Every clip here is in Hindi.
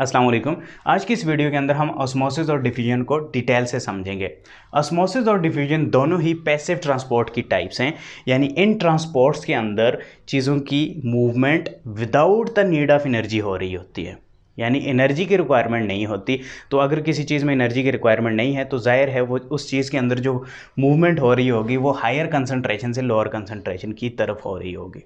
अस्सलाम वालेकुम आज की इस वीडियो के अंदर हम ऑस्मोसिस और डिफ्यूजन को डिटेल से समझेंगे ऑस्मोसिस और डिफ्यूजन दोनों ही पैसिव ट्रांसपोर्ट की टाइप्स हैं यानी इन ट्रांसपोर्ट्स के अंदर चीज़ों की movement without the need of energy हो रही होती है यानी एनर्जी की रिक्वायरमेंट नहीं होती तो अगर किसी चीज़ में एनर्जी की रिक्वायरमेंट नहीं है तो जाहिर है वो उस चीज़ के अंदर जो मूवमेंट हो रही होगी वो हायर कंसनट्रेशन से लोअर कंसनट्रेशन की तरफ हो रही होगी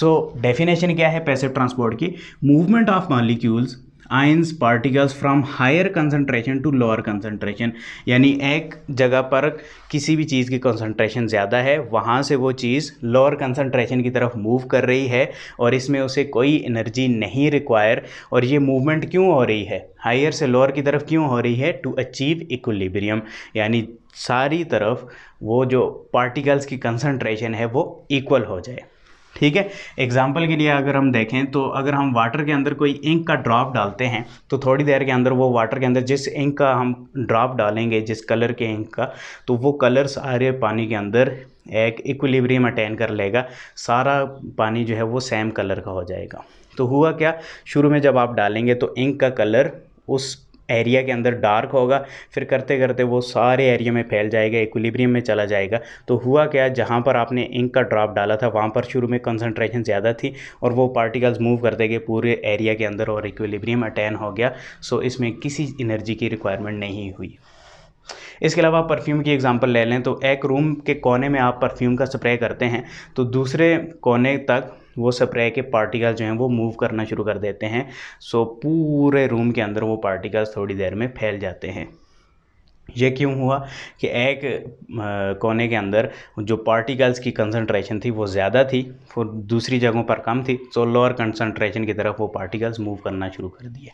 सो so, डेफिनेशन क्या है पैसिव ट्रांसपोर्ट की movement of molecules ions particles from higher concentration to lower concentration यानी एक जगह पर किसी भी चीज़ की कंसनट्रेशन ज़्यादा है वहाँ से वो चीज़ लोअर कंसनट्रेशन की तरफ मूव कर रही है और इसमें उसे कोई एनर्जी नहीं रिक्वायर और ये मूवमेंट क्यों हो रही है हायर से लोअर की तरफ क्यों हो रही है टू अचीव इक्वलिब्रियम यानी सारी तरफ वो जो पार्टिकल्स की कंसनट्रेशन है वो इक्वल हो जाए ठीक है एग्जाम्पल के लिए अगर हम देखें तो अगर हम वाटर के अंदर कोई इंक का ड्रॉप डालते हैं तो थोड़ी देर के अंदर वो वाटर के अंदर जिस इंक का हम ड्रॉप डालेंगे जिस कलर के इंक का तो वो कलर सारे पानी के अंदर एक इक्विलिब्रियम अटेन कर लेगा सारा पानी जो है वो सेम कलर का हो जाएगा तो हुआ क्या शुरू में जब आप डालेंगे तो इंक का कलर उस एरिया के अंदर डार्क होगा फिर करते करते वो सारे एरिया में फैल जाएगा इक्विलिब्रियम में चला जाएगा तो हुआ क्या जहाँ पर आपने इंक का ड्रॉप डाला था वहाँ पर शुरू में कंसनट्रेशन ज़्यादा थी और वो पार्टिकल्स मूव करते गए पूरे एरिया के अंदर और इक्विलिब्रियम अटैन हो गया सो इसमें किसी एनर्जी की रिक्वायरमेंट नहीं हुई इसके अलावा परफ्यूम की एग्जांपल ले लें तो एक रूम के कोने में आप परफ्यूम का स्प्रे करते हैं तो दूसरे कोने तक वो स्प्रे के पार्टिकल जो हैं वो मूव करना शुरू कर देते हैं सो पूरे रूम के अंदर वो पार्टिकल्स थोड़ी देर में फैल जाते हैं ये क्यों हुआ कि एक कोने के अंदर जो पार्टिकल्स की कंसंट्रेशन थी वो ज़्यादा थी और दूसरी जगहों पर कम थी तो लोअर कंसंट्रेशन की तरफ वो पार्टिकल्स मूव करना शुरू कर दिए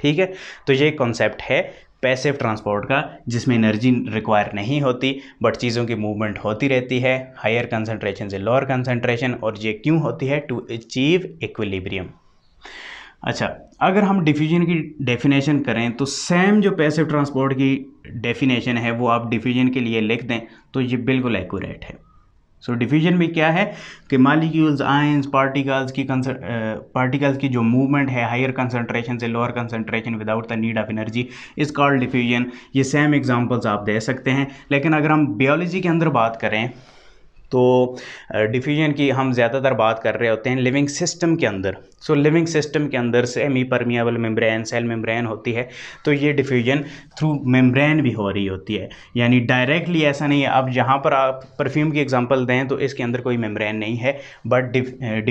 ठीक है तो ये कॉन्सेप्ट है पैसिव ट्रांसपोर्ट का जिसमें एनर्जी रिक्वायर नहीं होती बट चीज़ों की मूवमेंट होती रहती है हायर कंसनट्रेशन से लोअर कंसनट्रेशन और ये क्यों होती है टू अचीव इक्विलिब्रियम अच्छा अगर हम डिफ्यूजन की डेफिनेशन करें तो सेम जो पैसिव ट्रांसपोर्ट की डेफिनेशन है वो आप डिफ्यूजन के लिए लिख दें तो ये बिल्कुल एक्यूरेट है सो so, में क्या है कि मालिक्यूल्स आयंस पार्टिकल्स की पार्टिकल्स की जो मूवमेंट है हायर कंसंट्रेशन से lower concentration without the need of energy is called diffusion ये सेम एग्जांपल्स आप दे सकते हैं लेकिन अगर हम बायोलॉजी के अंदर बात करें तो डिफ्यूजन की हम ज़्यादातर बात कर रहे होते हैं लिविंग सिस्टम के अंदर सो लिविंग सिस्टम के अंदर semi permeable membrane cell membrane होती है तो ये डिफ्यूजन थ्रू मेम्ब्रेन भी हो रही होती है यानी डायरेक्टली ऐसा नहीं है अब जहाँ पर आप परफ्यूम की एग्जांपल दें तो इसके अंदर कोई मेम्ब्रेन नहीं है बट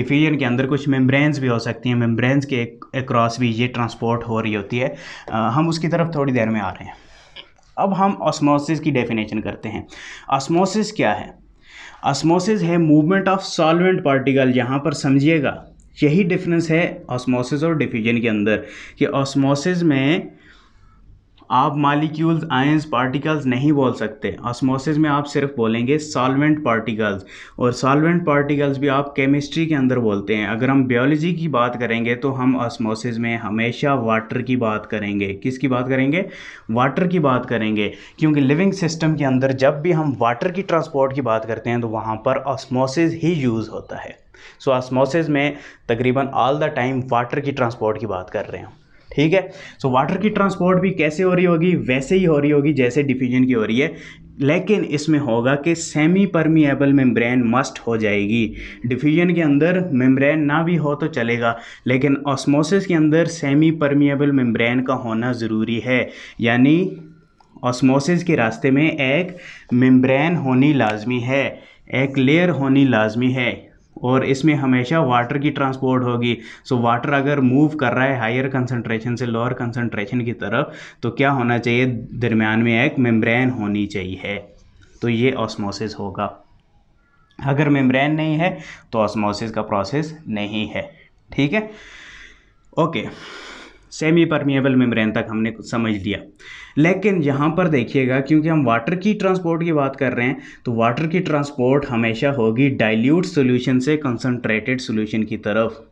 डिफ्यूजन के अंदर कुछ मेम्ब्रेन्स भी हो सकती हैं मेम्ब्रेन के अक्रॉस भी ये ट्रांसपोर्ट हो रही होती है हम उसकी तरफ थोड़ी देर में आ रहे हैं अब हम ऑस्मोसिस की डेफिनेशन करते हैं ऑस्मोसिस क्या है ऑस्मोसिस है मूवमेंट ऑफ सॉल्वेंट पार्टिकल यहाँ पर समझिएगा यही डिफरेंस है ऑस्मोसिस और डिफ्यूजन के अंदर कि ऑस्मोसिस में आप मालिक्यूल्स आयंस पार्टिकल्स नहीं बोल सकते ऑस्मोसिस में आप सिर्फ बोलेंगे सॉल्वेंट पार्टिकल्स और सॉल्वेंट पार्टिकल्स भी आप केमिस्ट्री के अंदर बोलते हैं अगर हम बायोलॉजी की बात करेंगे तो हम ऑस्मोसिस में हमेशा वाटर की बात करेंगे किसकी बात करेंगे वाटर की बात करेंगे क्योंकि लिविंग सिस्टम के अंदर जब भी हम वाटर की ट्रांसपोर्ट की बात करते हैं तो वहाँ पर ऑस्मोसिस ही यूज़ होता है सो so, ऑस्मोसिस में तकरीबन ऑल द टाइम वाटर की ट्रांसपोर्ट की बात कर रहे हैं ठीक है सो so, वाटर की ट्रांसपोर्ट भी कैसे हो रही होगी वैसे ही हो रही होगी जैसे डिफ्यूजन की हो रही है लेकिन इसमें होगा कि सेमी परमिएबल मेम्ब्रेन मस्ट हो जाएगी डिफ्यूजन के अंदर मेम्ब्रेन ना भी हो तो चलेगा लेकिन ऑस्मोसिस के अंदर सेमी परमिएबल मेम्ब्रेन का होना ज़रूरी है यानी ऑस्मोसिस के रास्ते में एक मेम्ब्रेन होनी लाजमी है एक लेयर होनी लाजमी है और इसमें हमेशा वाटर की ट्रांसपोर्ट होगी सो वाटर अगर मूव कर रहा है हायर कंसनट्रेशन से लोअर कंसनट्रेशन की तरफ तो क्या होना चाहिए दरमियान में एक मेम्ब्रेन होनी चाहिए तो ये ऑस्मोसिस होगा अगर मेम्ब्रेन नहीं है तो ऑस्मोसिस का प्रोसेस नहीं है ठीक है ओके सेमी परमिएबल मेम्ब्रेन तक हमने समझ लिया लेकिन यहाँ पर देखिएगा क्योंकि हम वाटर की ट्रांसपोर्ट की बात कर रहे हैं तो वाटर की ट्रांसपोर्ट हमेशा होगी डाइल्यूट सोल्यूशन से कंसनट्रेटेड सोल्यूशन की तरफ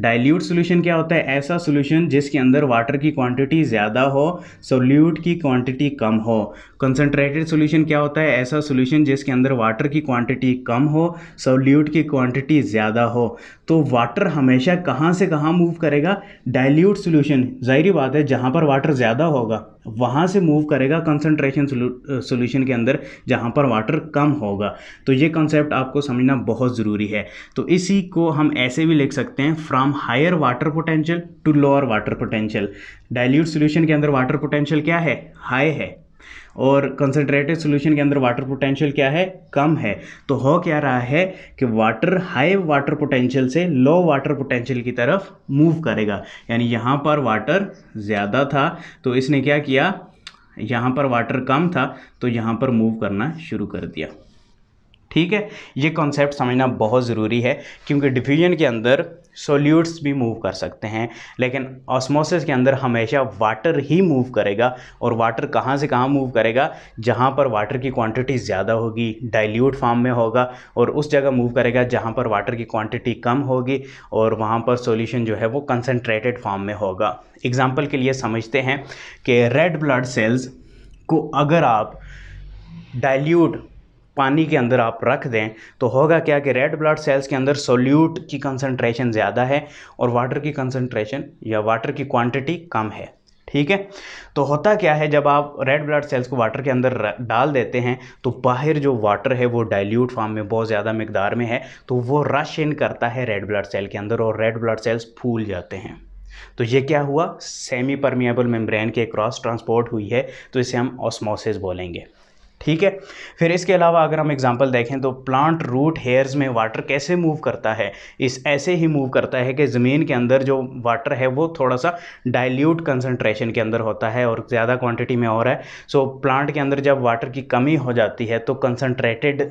डाइल्यूट सोल्यूशन क्या होता है ऐसा सोल्यूशन जिसके अंदर वाटर की क्वांटिटी ज़्यादा हो सोल्यूट की क्वांटिटी कम हो कंसनट्रेटेड सोल्यूशन क्या होता है ऐसा सोल्यूशन जिसके अंदर वाटर की क्वांटिटी कम हो सोल्यूट की क्वांटिटी ज़्यादा हो तो वाटर हमेशा कहाँ से कहाँ मूव करेगा डाइल्यूट सोल्यूशन जाहिर बात है जहाँ पर वाटर ज़्यादा होगा वहाँ से मूव करेगा कंसनट्रेशन सोल्यूशन के अंदर जहाँ पर वाटर कम होगा तो ये कॉन्सेप्ट आपको समझना बहुत ज़रूरी है तो इसी को हम ऐसे भी लिख सकते हैं from higher water potential to lower water potential dilute solution के अंदर वाटर पोटेंशियल क्या है हाई है और कंसनट्रेटेड सोल्यूशन के अंदर वाटर पोटेंशियल क्या है कम है तो हो क्या रहा है कि वाटर हाई वाटर पोटेंशियल से लो वाटर पोटेंशियल की तरफ मूव करेगा यानी यहाँ पर वाटर ज़्यादा था तो इसने क्या किया यहाँ पर वाटर कम था तो यहाँ पर मूव करना शुरू कर दिया ठीक है ये कॉन्सेप्ट समझना बहुत ज़रूरी है क्योंकि डिफ्यूजन के अंदर सोल्यूट्स भी मूव कर सकते हैं लेकिन ऑस्मोसिस के अंदर हमेशा वाटर ही मूव करेगा और वाटर कहाँ से कहाँ मूव करेगा जहाँ पर वाटर की क्वांटिटी ज़्यादा होगी डाइल्यूट फॉर्म में होगा और उस जगह मूव करेगा जहाँ पर वाटर की क्वांटिटी कम होगी और वहाँ पर सोल्यूशन जो है वो कंसनट्रेटेड फॉर्म में होगा एग्जाम्पल के लिए समझते हैं कि रेड ब्लड सेल्स को अगर आप डाइल्यूट पानी के अंदर आप रख दें तो होगा क्या कि रेड ब्लड सेल्स के अंदर सोल्यूट की कंसनट्रेशन ज़्यादा है और वाटर की कंसनट्रेशन या वाटर की क्वान्टिटी कम है ठीक है तो होता क्या है जब आप रेड ब्लड सेल्स को वाटर के अंदर डाल देते हैं तो बाहर जो वाटर है वो डाइल्यूट फॉर्म में बहुत ज़्यादा मकदार में है तो वो रश इन करता है रेड ब्लड सेल के अंदर और रेड ब्लड सेल्स फूल जाते हैं तो ये क्या हुआ सेमी परमिएबल मेम्ब्रेन के क्रॉस ट्रांसपोर्ट हुई है तो इसे हम ऑस्मोसिस बोलेंगे ठीक है फिर इसके अलावा अगर हम एग्जांपल देखें तो प्लांट रूट हेयर्स में वाटर कैसे मूव करता है इस ऐसे ही मूव करता है कि ज़मीन के अंदर जो वाटर है वो थोड़ा सा डाइल्यूट कंसनट्रेशन के अंदर होता है और ज़्यादा क्वान्टिटी में हो रहा है सो प्लांट के अंदर जब वाटर की कमी हो जाती है तो कंसनट्रेटेड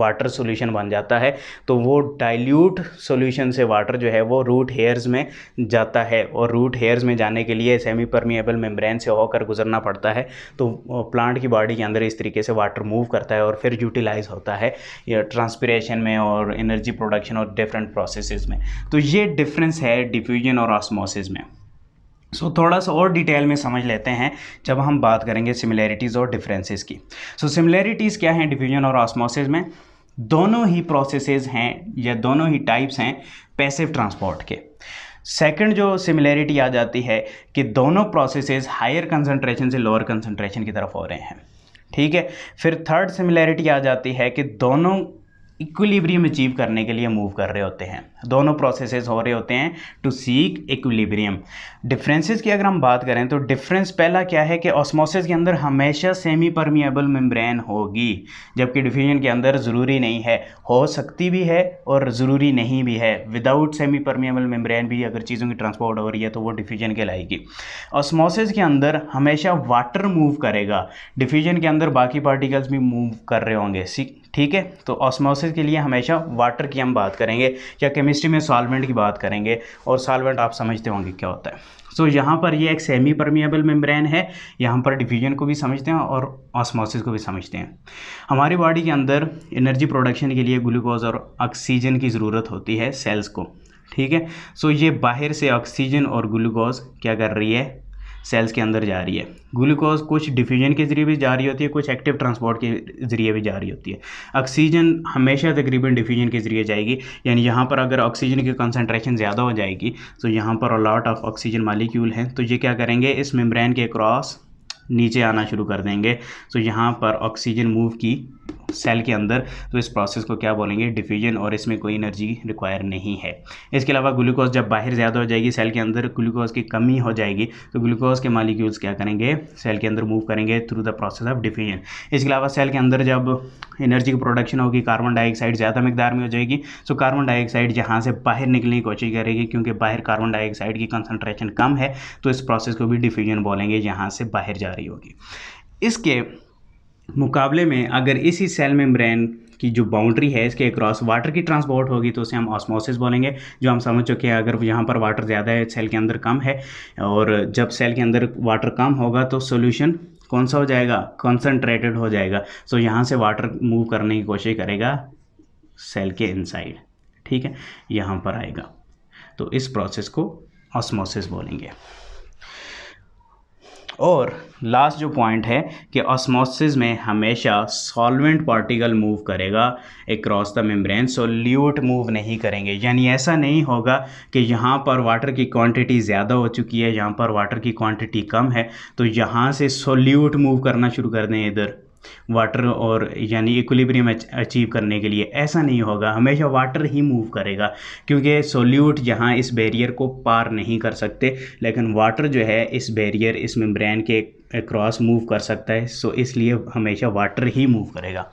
वाटर सॉल्यूशन बन जाता है तो वो डाइल्यूट सॉल्यूशन से वाटर जो है वो रूट हेयर्स में जाता है और रूट हेयर्स में जाने के लिए सेमी परमिएबल मेम्ब्रेन से होकर गुजरना पड़ता है तो प्लांट की बॉडी के अंदर इस तरीके से वाटर मूव करता है और फिर यूटिलाइज होता है ट्रांसपीरेशन में और एनर्जी प्रोडक्शन और डिफरेंट प्रोसेस में तो ये डिफरेंस है डिफ्यूजन और ऑस्मोसिस में सो so, थोड़ा सा और डिटेल में समझ लेते हैं जब हम बात करेंगे सिमिलैरिटीज़ और डिफरेंसेस की सो so, सिमिलैरिटीज़ क्या हैं डिफ्यूजन और ऑस्मोसिस में दोनों ही प्रोसेसेस हैं या दोनों ही टाइप्स हैं पैसिव ट्रांसपोर्ट के सेकंड जो सिमिलैरिटी आ जाती है कि दोनों प्रोसेसेस हायर कंसंट्रेशन से लोअर कंसंट्रेशन की तरफ हो रहे हैं ठीक है फिर थर्ड सिमिलैरिटी आ जाती है कि दोनों इक्विलिब्रियम अचीव करने के लिए मूव कर रहे होते हैं दोनों प्रोसेसेस हो रहे होते हैं टू सीक इक्विलिब्रियम डिफरेंसेस की अगर हम बात करें तो डिफरेंस पहला क्या है कि ऑस्मोसिस के अंदर हमेशा सेमी परमिएबल मेम्ब्रेन होगी जबकि डिफ्यूजन के अंदर ज़रूरी नहीं है हो सकती भी है और ज़रूरी नहीं भी है विदाउट सेमी परमिएबल मेम्ब्रेन भी अगर चीज़ों की ट्रांसपोर्ट हो रही है तो वो डिफ्यूजन कहलाएगी ऑस्मोसिस के अंदर हमेशा वाटर मूव करेगा डिफ्यूजन के अंदर बाकी पार्टिकल्स भी मूव कर रहे होंगे ठीक है तो ऑस्मोसिस के लिए हमेशा वाटर की हम बात करेंगे या केमिस्ट्री में सॉल्वेंट की बात करेंगे और सॉल्वेंट आप समझते होंगे क्या होता है सो so, यहाँ पर ये एक सेमी परमिएबल मेम्ब्रेन है यहाँ पर डिफ्यूजन को भी समझते हैं और ऑस्मोसिस को भी समझते हैं हमारी बॉडी के अंदर एनर्जी प्रोडक्शन के लिए ग्लूकोज और ऑक्सीजन की ज़रूरत होती है सेल्स को ठीक है सो so, ये बाहर से ऑक्सीजन और ग्लूकोज क्या कर रही है सेल्स के अंदर जा रही है ग्लूकोज कुछ डिफ्यूजन के ज़रिए भी जा रही होती है कुछ एक्टिव ट्रांसपोर्ट के ज़रिए भी जा रही होती है ऑक्सीजन हमेशा तकरीबन डिफ्यूजन के ज़रिए जाएगी यानी यहाँ पर अगर ऑक्सीजन की कंसनट्रेशन ज़्यादा हो जाएगी तो यहाँ पर अलॉट ऑफ ऑक्सीजन मालिक्यूल हैं तो ये क्या करेंगे इस मेम्ब्रेन के क्रॉस नीचे आना शुरू कर देंगे तो यहाँ पर ऑक्सीजन मूव की सेल के अंदर तो इस प्रोसेस को क्या बोलेंगे डिफ्यूजन और इसमें कोई एनर्जी रिक्वायर नहीं है इसके अलावा ग्लूकोज जब बाहर ज़्यादा हो जाएगी सेल के अंदर ग्लूकोज की कमी हो जाएगी तो ग्लूकोज के मालिक्यूल्स क्या करेंगे सेल के अंदर मूव करेंगे through the process of diffusion इसके अलावा सेल के अंदर जब एनर्जी की प्रोडक्शन होगी कार्बन डाइऑक्साइड ज़्यादा मकदार में हो जाएगी सो कार्बन डाइऑक्साइड यहाँ से बाहर निकलने की कोशिश करेगी क्योंकि बाहर कार्बन डाइऑक्साइड की कंसनट्रेशन कम है तो इस प्रोसेस को भी डिफ्यूजन बोलेंगे यहाँ से बाहर जा रही होगी इसके मुकाबले में अगर इसी सेल मेम्ब्रेन की जो बाउंड्री है इसके अक्रॉस वाटर की ट्रांसपोर्ट होगी तो उसे हम ऑस्मोसिस बोलेंगे जो हम समझ चुके हैं अगर यहाँ पर वाटर ज़्यादा है सेल के अंदर कम है और जब सेल के अंदर वाटर कम होगा तो सोल्यूशन कौन सा हो जाएगा कॉन्सनट्रेटेड हो जाएगा सो so, यहाँ से वाटर मूव करने की कोशिश करेगा सेल के इनसाइड ठीक है यहाँ पर आएगा तो इस प्रोसेस को ऑस्मोसिस बोलेंगे और लास्ट जो पॉइंट है कि ऑस्मोसिस में हमेशा सॉल्वेंट पार्टिकल मूव करेगा across the membrane solute move नहीं करेंगे यानी ऐसा नहीं होगा कि यहाँ पर वाटर की क्वांटिटी ज़्यादा हो चुकी है यहाँ पर वाटर की क्वांटिटी कम है तो यहाँ से सोल्यूट मूव करना शुरू कर दें इधर वाटर और यानी इक्विलिब्रियम अचीव करने के लिए ऐसा नहीं होगा हमेशा वाटर ही मूव करेगा क्योंकि सोल्यूट यहाँ इस बैरियर को पार नहीं कर सकते लेकिन वाटर जो है इस बैरियर इस मेम्ब्रेन के क्रॉस मूव कर सकता है सो इसलिए हमेशा वाटर ही मूव करेगा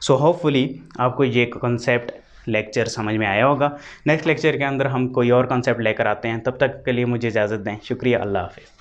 सो so होपफुली आपको ये कॉन्सेप्ट लेक्चर समझ में आया होगा नेक्स्ट लेक्चर के अंदर हम कोई और कॉन्सेप्ट लेकर आते हैं तब तक के लिए मुझे इजाज़त दें शुक्रिया अल्लाह हाफिज़